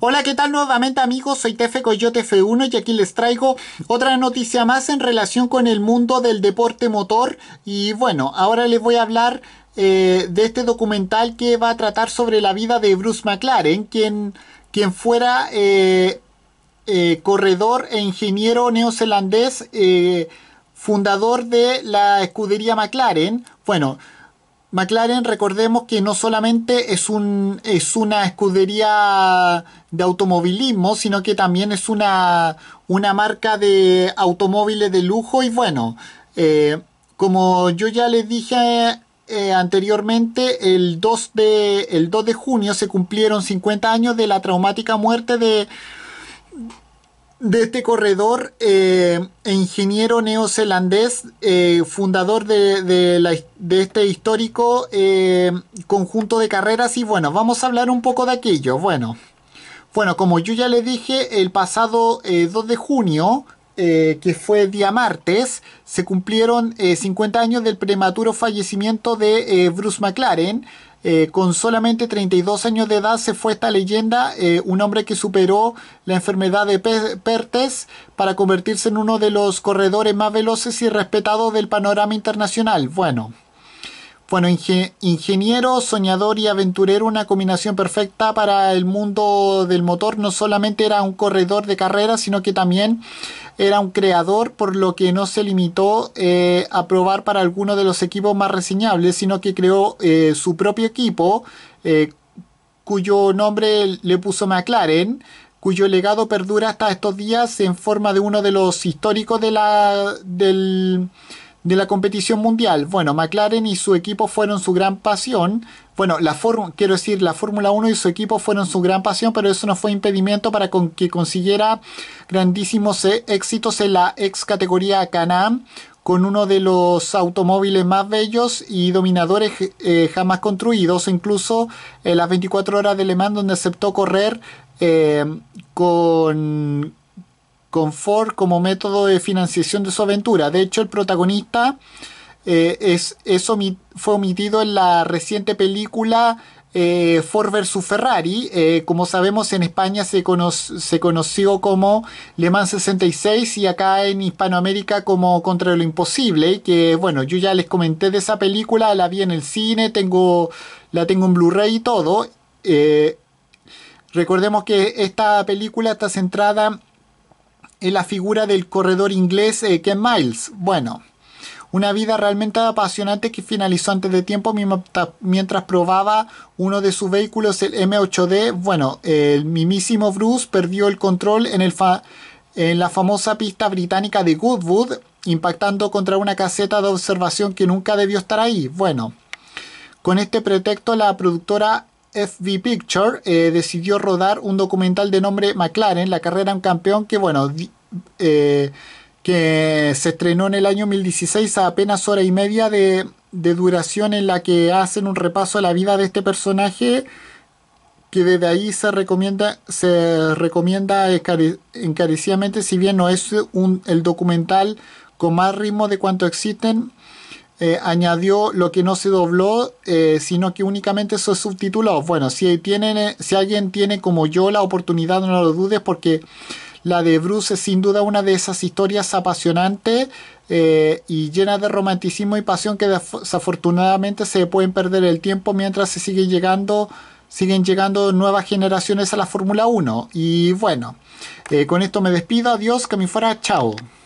Hola, ¿qué tal nuevamente amigos? Soy Tefe Coyote F1 y aquí les traigo otra noticia más en relación con el mundo del deporte motor. Y bueno, ahora les voy a hablar eh, de este documental que va a tratar sobre la vida de Bruce McLaren, quien, quien fuera eh, eh, corredor e ingeniero neozelandés, fundador de la escudería McLaren. Bueno, McLaren, recordemos que no solamente es, un, es una escudería de automovilismo, sino que también es una, una marca de automóviles de lujo. Y bueno, eh, como yo ya les dije eh, anteriormente, el 2, de, el 2 de junio se cumplieron 50 años de la traumática muerte de de este corredor, eh, ingeniero neozelandés, eh, fundador de, de, la, de, este histórico eh, conjunto de carreras. Y bueno, vamos a hablar un poco de aquello. Bueno, bueno como yo ya le dije, el pasado 2 de junio, que fue día martes, se cumplieron 50 años del prematuro fallecimiento de Bruce McLaren. Eh, con solamente 32 años de edad se fue esta leyenda, eh, un hombre que superó la enfermedad de Pertes para convertirse en uno de los corredores más veloces y respetados del panorama internacional. Bueno, bueno, ingeniero, soñador y aventurero, una combinación perfecta para el mundo del motor. No solamente era un corredor de carreras, sino que también era un creador, por lo que no se limitó eh, a probar para alguno de los equipos más reseñables, sino que creó eh, su propio equipo, eh, cuyo nombre le puso McLaren cuyo legado perdura hasta estos días en forma de uno de los históricos de la, del, de la competición mundial. Bueno, McLaren y su equipo fueron su gran pasión. Bueno, la quiero decir, la Fórmula 1 y su equipo fueron su gran pasión, pero eso no fue impedimento para que consiguiera grandísimos e, éxitos en la ex categoría Canam con uno de los automóviles más bellos y dominadores eh, jamás construidos, incluso en las 24 horas de Le Mans, donde aceptó correr eh, con, con Ford como método de financiación de su aventura. De hecho, el protagonista eh, es, fue omitido en la reciente película eh, Ford vs Ferrari. Eh, como sabemos, en España se, conoció como Le Mans 66 y acá en Hispanoamérica como Contra lo Imposible. Que bueno, yo ya les comenté de esa película, la vi en el cine, tengo, la tengo en Blu-ray y todo. recordemos que esta película está centrada la figura del corredor inglés eh, Ken Miles. Bueno, una vida realmente apasionante que finalizó antes de tiempo mientras probaba uno de sus vehículos, el M8D. Bueno, el mimísimo Bruce perdió el control en, el en la famosa pista británica de Goodwood, impactando contra una caseta de observación que nunca debió estar ahí. Bueno, con este pretexto la productora FB Picture eh, decidió rodar un documental de nombre McLaren, la carrera de un campeón, que bueno, eh, que se estrenó en el año 2016 a apenas hora y media de, duración en la que hacen un repaso a la vida de este personaje que desde ahí se recomienda, se recomienda encarecidamente, si bien no es el documental con más ritmo de cuanto existen, eh, añadió lo que no se dobló, eh, sino que únicamente eso es subtitulado. Bueno, si, tienen, eh, si alguien tiene como yo la oportunidad, no lo dudes, porque la de Bruce es sin duda una de esas historias apasionantes y llenas de romanticismo y pasión que desafortunadamente se pueden perder el tiempo mientras se sigue llegando siguen llegando nuevas generaciones a la Fórmula 1. Y bueno, con esto me despido. Adiós, que me fuera. Chao.